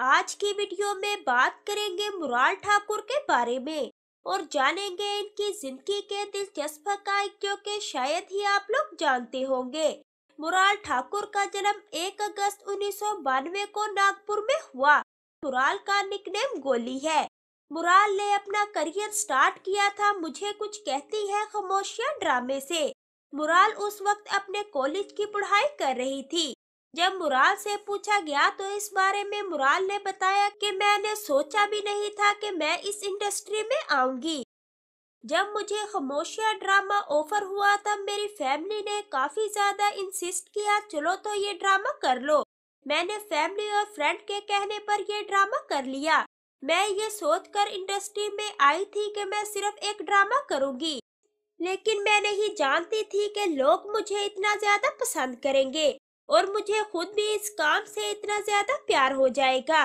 आज की वीडियो में बात करेंगे मुराल ठाकुर के बारे में और जानेंगे इनकी जिंदगी के दिलचस्प जो के शायद ही आप लोग जानते होंगे मुराल ठाकुर का जन्म 1 अगस्त उन्नीस को नागपुर में हुआ मुराल का निकनेम गोली है मुराल ने अपना करियर स्टार्ट किया था मुझे कुछ कहती है खामोशिया ड्रामे से मुराल उस वक्त अपने कॉलेज की पढ़ाई कर रही थी जब मुराल से पूछा गया तो इस बारे में मुराल ने बताया कि मैंने सोचा भी नहीं था कि मैं इस इंडस्ट्री में आऊंगी जब मुझे खामोशिया ड्रामा ऑफर हुआ तब मेरी फैमिली ने काफी ज्यादा इंसिस्ट किया चलो तो ये ड्रामा कर लो मैंने फैमिली और फ्रेंड के कहने पर यह ड्रामा कर लिया मैं ये सोचकर इंडस्ट्री में आई थी कि मैं सिर्फ एक ड्रामा करूंगी लेकिन मैं नहीं जानती थी कि लोग मुझे इतना ज्यादा पसंद करेंगे और मुझे खुद भी इस काम से इतना ज्यादा प्यार हो जाएगा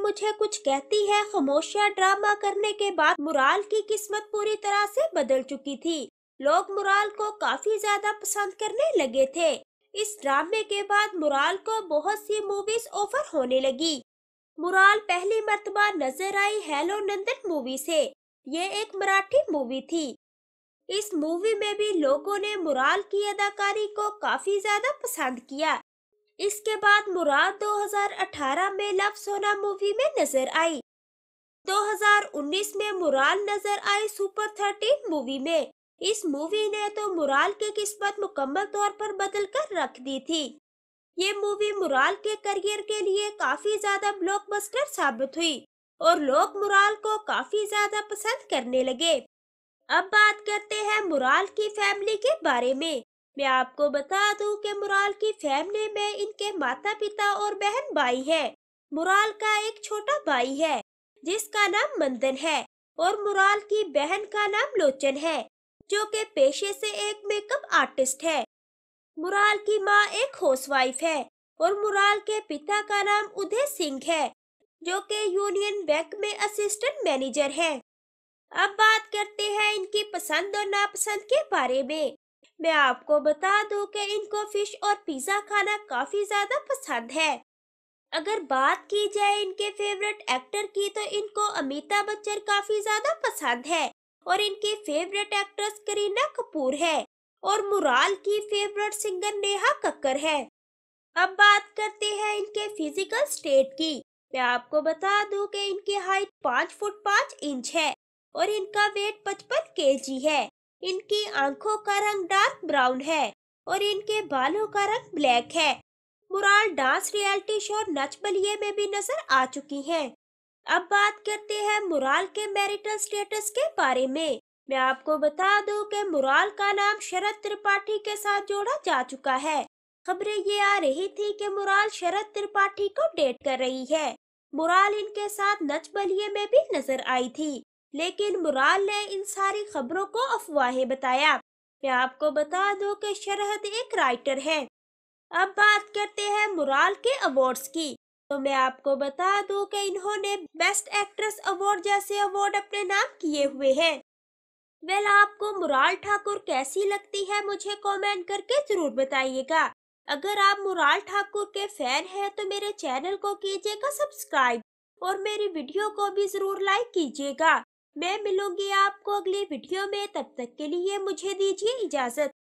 मुझे कुछ कहती है खामोशिया ड्रामा करने के बाद मुराल की किस्मत पूरी तरह से बदल चुकी थी लोग मुराल को काफी ज्यादा पसंद करने लगे थे इस ड्रामे के बाद मुराल को बहुत सी मूवीज ऑफर होने लगी मुराल पहली मरतबा नजर आई हेलो नंदन मूवी से ये एक मराठी मूवी थी इस मूवी में भी लोगों ने मुराल की अदाकारी को काफी ज्यादा पसंद किया इसके बाद मुराल 2018 में लव सोना मूवी में नजर आई 2019 में मुराल नजर आई सुपर 13 मूवी में इस मूवी ने तो मुराल की किस्मत मुकम्मल तौर पर बदल कर रख दी थी ये मूवी मुराल के करियर के लिए काफी ज्यादा ब्लॉकबस्टर साबित हुई और लोग मुराल को काफी ज्यादा पसंद करने लगे अब बात करते हैं मुराल की फैमिली के बारे में मैं आपको बता दूं कि मुराल की फैमिली में इनके माता पिता और बहन भाई है मुराल का एक छोटा भाई है जिसका नाम मंदन है और मुराल की बहन का नाम लोचन है जो के पेशे से एक मेकअप आर्टिस्ट है मुराल की माँ एक हाउसवाइफ है और मुराल के पिता का नाम उदय सिंह है जो के यूनियन बैंक में असिस्टेंट मैनेजर है अब बात करते हैं इनकी पसंद और नापसंद के बारे में मैं आपको बता दूं कि इनको फिश और पिज्ज़ा खाना काफ़ी ज़्यादा पसंद है अगर बात की जाए इनके फेवरेट एक्टर की तो इनको अमिताभ बच्चन काफ़ी ज़्यादा पसंद है और इनकी फेवरेट एक्ट्रेस करीना कपूर है और मुराल की फेवरेट सिंगर नेहा कक्कर है अब बात करते हैं इनके फिजिकल स्टेट की मैं आपको बता दूं कि इनकी हाइट पाँच फुट पाँच इंच है और इनका वेट के जी है इनकी आंखों का रंग डार्क ब्राउन है और इनके बालों का रंग ब्लैक है मुराल dance reality show Nach Baliye में भी नजर आ चुकी हैं। अब बात करते हैं मुराल के मैरिटल स्टेटस के बारे में मैं आपको बता दूं कि मुराल का नाम शरद त्रिपाठी के साथ जोड़ा जा चुका है खबरें ये आ रही थी कि मुराल शरद त्रिपाठी को डेट कर रही है मुराल इनके साथ नच बलिए में भी नजर आई थी लेकिन मुराल ने इन सारी खबरों को अफवाहें बताया मैं आपको बता दूं कि शरहद एक राइटर है अब बात करते हैं मुराल के अवार्ड्स की तो मैं आपको बता दूं कि इन्होंने बेस्ट एक्ट्रेस अवार्ड जैसे अवार्ड अपने नाम किए हुए हैं वेल आपको मुराल ठाकुर कैसी लगती है मुझे कमेंट करके जरूर बताइएगा अगर आप मुराल ठाकुर के फैन हैं तो मेरे चैनल को कीजिएगा सब्सक्राइब और मेरी वीडियो को भी जरूर लाइक कीजिएगा मैं मिलूंगी आपको अगली वीडियो में तब तक के लिए मुझे दीजिए इजाज़त